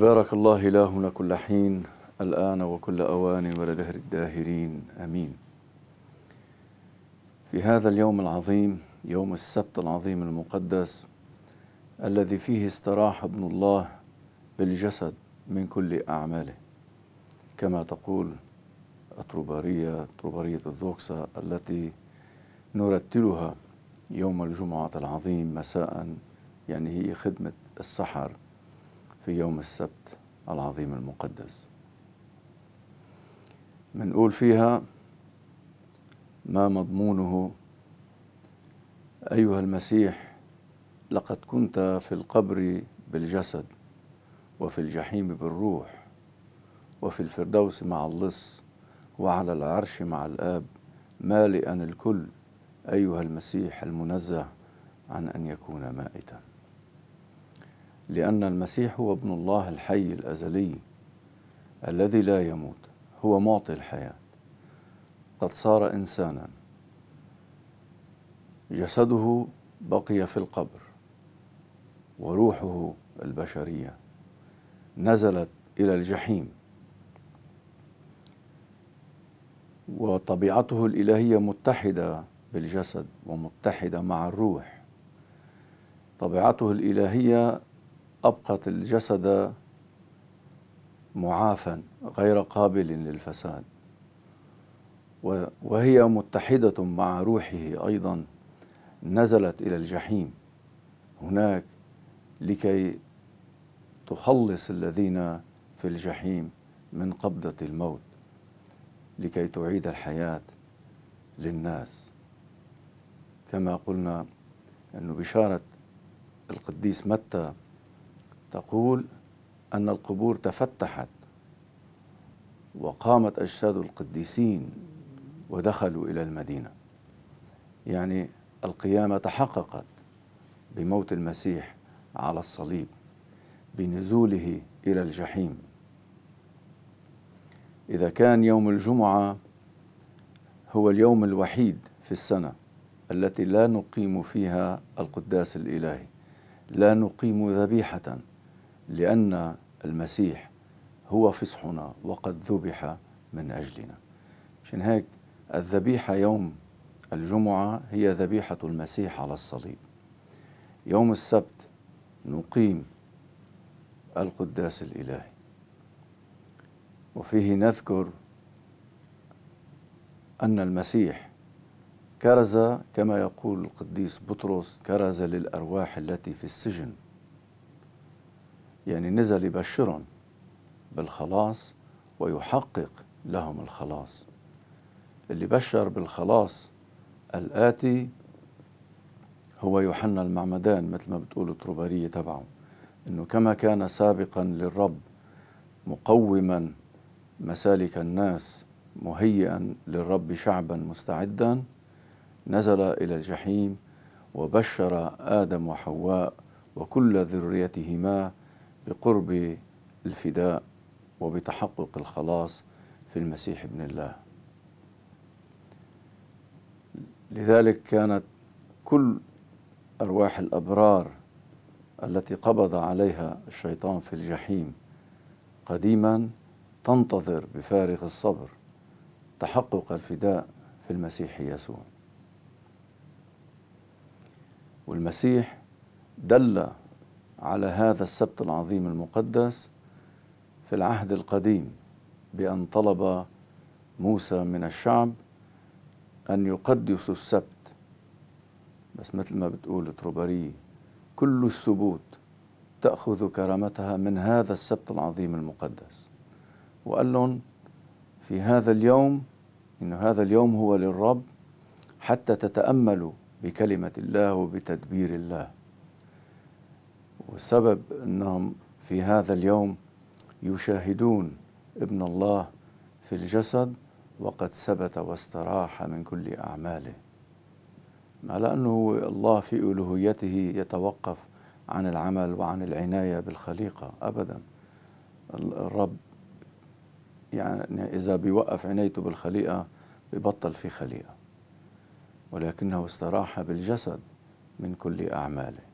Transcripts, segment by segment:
تبارك الله إلهنا كل حين الآن وكل أوان ولدهر الداهرين أمين في هذا اليوم العظيم يوم السبت العظيم المقدس الذي فيه استراح ابن الله بالجسد من كل أعماله كما تقول الطربارية طربارية الذوكسة التي نرتلها يوم الجمعة العظيم مساء يعني هي خدمة السحر في يوم السبت العظيم المقدس منقول فيها ما مضمونه أيها المسيح لقد كنت في القبر بالجسد وفي الجحيم بالروح وفي الفردوس مع اللص وعلى العرش مع الآب مالئا الكل أيها المسيح المنزه عن أن يكون مائتا لأن المسيح هو ابن الله الحي الأزلي الذي لا يموت هو معطي الحياة قد صار إنسانا جسده بقي في القبر وروحه البشرية نزلت إلى الجحيم وطبيعته الإلهية متحدة بالجسد ومتحدة مع الروح طبيعته الإلهية أبقت الجسد معافا غير قابل للفساد وهي متحدة مع روحه أيضا نزلت إلى الجحيم هناك لكي تخلص الذين في الجحيم من قبضة الموت لكي تعيد الحياة للناس كما قلنا أن بشارة القديس متى تقول أن القبور تفتحت وقامت أجساد القديسين ودخلوا إلى المدينة يعني القيامة تحققت بموت المسيح على الصليب بنزوله إلى الجحيم إذا كان يوم الجمعة هو اليوم الوحيد في السنة التي لا نقيم فيها القداس الإلهي لا نقيم ذبيحة لأن المسيح هو فصحنا وقد ذبح من أجلنا عشان هيك الذبيحة يوم الجمعة هي ذبيحة المسيح على الصليب يوم السبت نقيم القداس الإلهي وفيه نذكر أن المسيح كرز كما يقول القديس بطرس كرز للأرواح التي في السجن يعني نزل يبشرهم بالخلاص ويحقق لهم الخلاص اللي بشر بالخلاص الآتي هو يوحنا المعمدان مثل ما بتقول الطربارية تبعه انه كما كان سابقا للرب مقوما مسالك الناس مهيئا للرب شعبا مستعدا نزل الى الجحيم وبشر ادم وحواء وكل ذريتهما بقرب الفداء وبتحقق الخلاص في المسيح ابن الله لذلك كانت كل ارواح الابرار التي قبض عليها الشيطان في الجحيم قديما تنتظر بفارغ الصبر تحقق الفداء في المسيح يسوع والمسيح دل على هذا السبت العظيم المقدس في العهد القديم بأن طلب موسى من الشعب أن يقدسوا السبت بس مثل ما بتقول تروباري كل السبوت تأخذ كرامتها من هذا السبت العظيم المقدس وقال لهم في هذا اليوم إن هذا اليوم هو للرب حتى تتأملوا بكلمة الله وبتدبير الله وسبب أنهم في هذا اليوم يشاهدون ابن الله في الجسد وقد ثبت واستراح من كل أعماله على أنه الله في ألوهيته يتوقف عن العمل وعن العناية بالخليقة أبدا الرب يعني إذا بيوقف عنايته بالخليقة ببطل في خليقة ولكنه استراح بالجسد من كل أعماله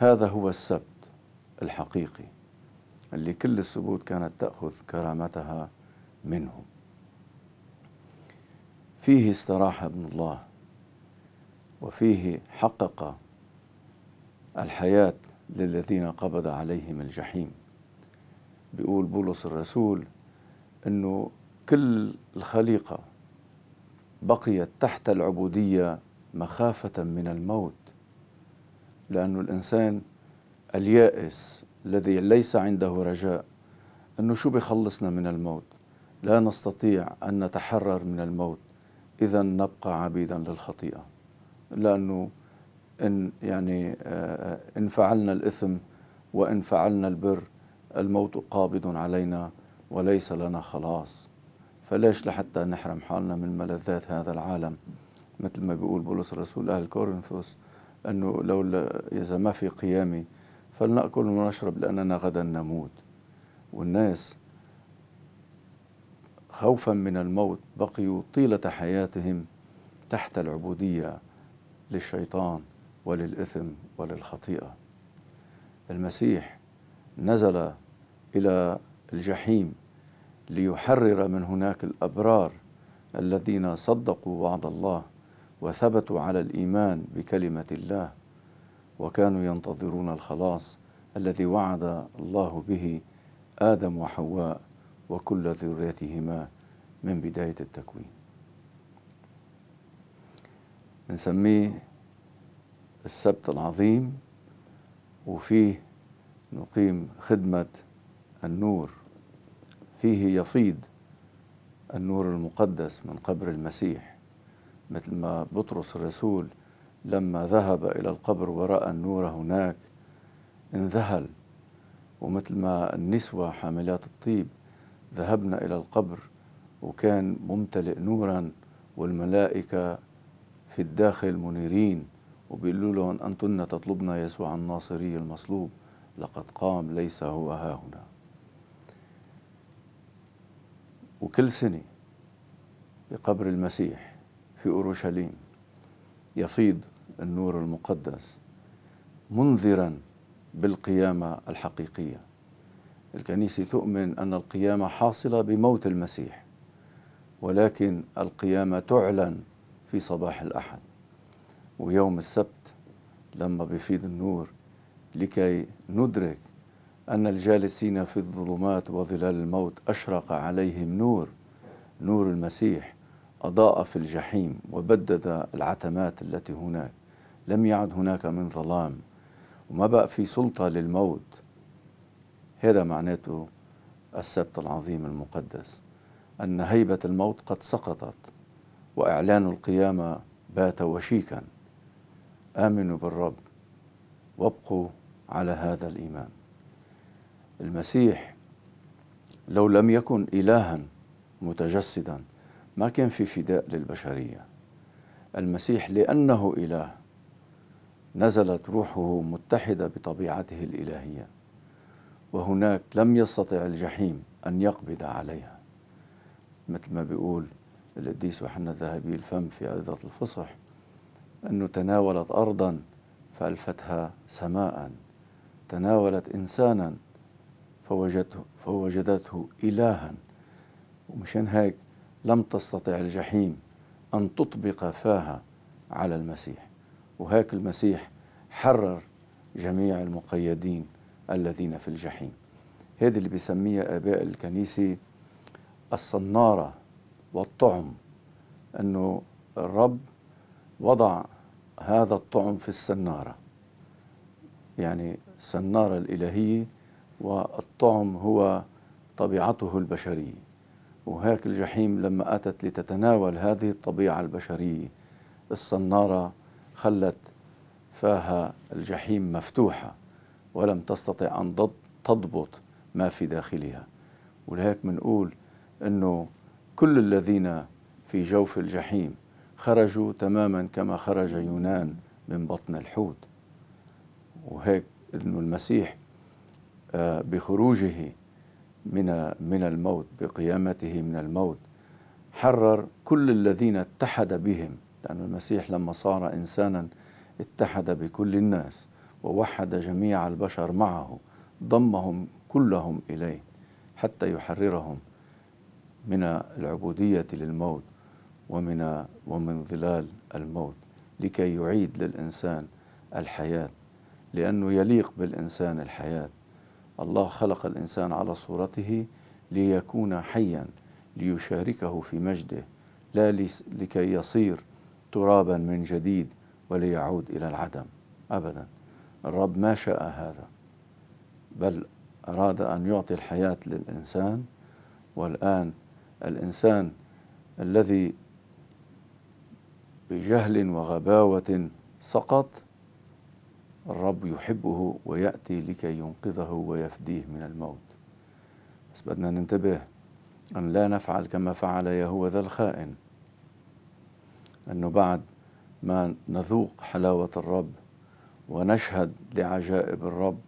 هذا هو السبت الحقيقي اللي كل السبوت كانت تأخذ كرامتها منه فيه استراح ابن الله وفيه حقق الحياة للذين قبض عليهم الجحيم بيقول بولس الرسول انه كل الخليقة بقيت تحت العبودية مخافة من الموت لأنه الإنسان اليائس الذي ليس عنده رجاء أنه شو بيخلصنا من الموت لا نستطيع أن نتحرر من الموت إذا نبقى عبيدا للخطيئة لأنه إن يعني آه، إن فعلنا الإثم وإن فعلنا البر الموت قابض علينا وليس لنا خلاص فليش لحتى نحرم حالنا من ملذات هذا العالم مثل ما بيقول بولس الرسول أهل كورنثوس أنه لولا إذا ما في قيامي فلنأكل ونشرب لأننا غدا نموت والناس خوفا من الموت بقيوا طيلة حياتهم تحت العبودية للشيطان وللإثم وللخطيئة المسيح نزل إلى الجحيم ليحرر من هناك الأبرار الذين صدقوا وعد الله وثبتوا على الايمان بكلمه الله وكانوا ينتظرون الخلاص الذي وعد الله به ادم وحواء وكل ذريتهما من بدايه التكوين بنسميه السبت العظيم وفيه نقيم خدمه النور فيه يفيض النور المقدس من قبر المسيح مثل ما بطرس الرسول لما ذهب إلى القبر ورأى النور هناك انذهل ومثل ما النسوة حاملات الطيب ذهبن إلى القبر وكان ممتلئ نورا والملائكة في الداخل منيرين وبيقولوا لهم أنتن تطلبن يسوع الناصري المصلوب لقد قام ليس هو ها هنا وكل سنة بقبر المسيح في اورشليم يفيض النور المقدس منذرا بالقيامه الحقيقيه الكنيسه تؤمن ان القيامه حاصله بموت المسيح ولكن القيامه تعلن في صباح الاحد ويوم السبت لما بيفيض النور لكي ندرك ان الجالسين في الظلمات وظلال الموت اشرق عليهم نور نور المسيح أضاء في الجحيم وبدد العتمات التي هناك لم يعد هناك من ظلام وما بقى في سلطة للموت هذا معناته السبت العظيم المقدس أن هيبة الموت قد سقطت وإعلان القيامة بات وشيكا آمنوا بالرب وابقوا على هذا الإيمان المسيح لو لم يكن إلها متجسدا ما كان في فداء للبشرية المسيح لأنه إله نزلت روحه متحدة بطبيعته الإلهية وهناك لم يستطع الجحيم أن يقبض عليها مثل ما بيقول القديس يوحنا الذهبي الفم في عدة الفصح أنه تناولت أرضا فألفتها سماء تناولت إنسانا فوجدته, فوجدته إلها ومشان هيك لم تستطع الجحيم أن تطبق فاها على المسيح وهيك المسيح حرر جميع المقيدين الذين في الجحيم هذه اللي بيسميها آباء الكنيسة الصنارة والطعم أنه الرب وضع هذا الطعم في السنارة يعني السنارة الإلهية والطعم هو طبيعته البشريه وهيك الجحيم لما أتت لتتناول هذه الطبيعة البشرية الصنارة خلت فاها الجحيم مفتوحة ولم تستطع أن تضبط ما في داخلها ولهيك منقول أنه كل الذين في جوف الجحيم خرجوا تماما كما خرج يونان من بطن الحوت وهيك أنه المسيح آه، بخروجه من من الموت بقيامته من الموت حرر كل الذين اتحد بهم لأن المسيح لما صار إنسانا اتحد بكل الناس ووحد جميع البشر معه ضمهم كلهم إليه حتى يحررهم من العبودية للموت ومن ومن ظلال الموت لكي يعيد للإنسان الحياة لأنه يليق بالإنسان الحياة الله خلق الإنسان على صورته ليكون حيا ليشاركه في مجده لا لكي يصير ترابا من جديد وليعود إلى العدم أبدا الرب ما شاء هذا بل أراد أن يعطي الحياة للإنسان والآن الإنسان الذي بجهل وغباوة سقط الرب يحبه ويأتي لكي ينقذه ويفديه من الموت بس بدنا ننتبه أن لا نفعل كما فعل يهوذا الخائن أنه بعد ما نذوق حلاوة الرب ونشهد لعجائب الرب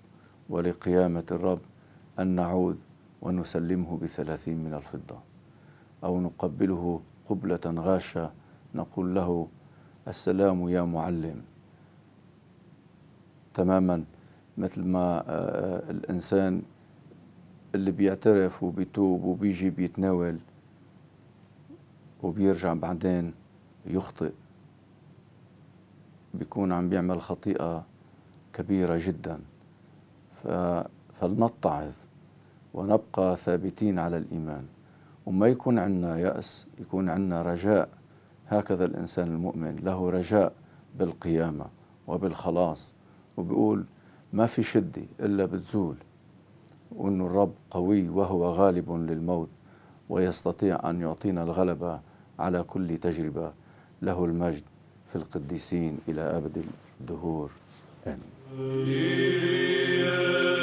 ولقيامة الرب أن نعود ونسلمه بثلاثين من الفضة أو نقبله قبلة غاشة نقول له السلام يا معلم تماما مثل ما آه، آه، الإنسان اللي بيعترف وبيتوب وبيجي بيتناول وبيرجع بعدين يخطئ بيكون عم بيعمل خطيئة كبيرة جدا فلنتعظ ونبقى ثابتين على الإيمان وما يكون عندنا يأس يكون عندنا رجاء هكذا الإنسان المؤمن له رجاء بالقيامة وبالخلاص وبيقول ما في شدة إلا بتزول وأنه الرب قوي وهو غالب للموت ويستطيع أن يعطينا الغلبة على كل تجربة له المجد في القديسين إلى أبد الدهور آمين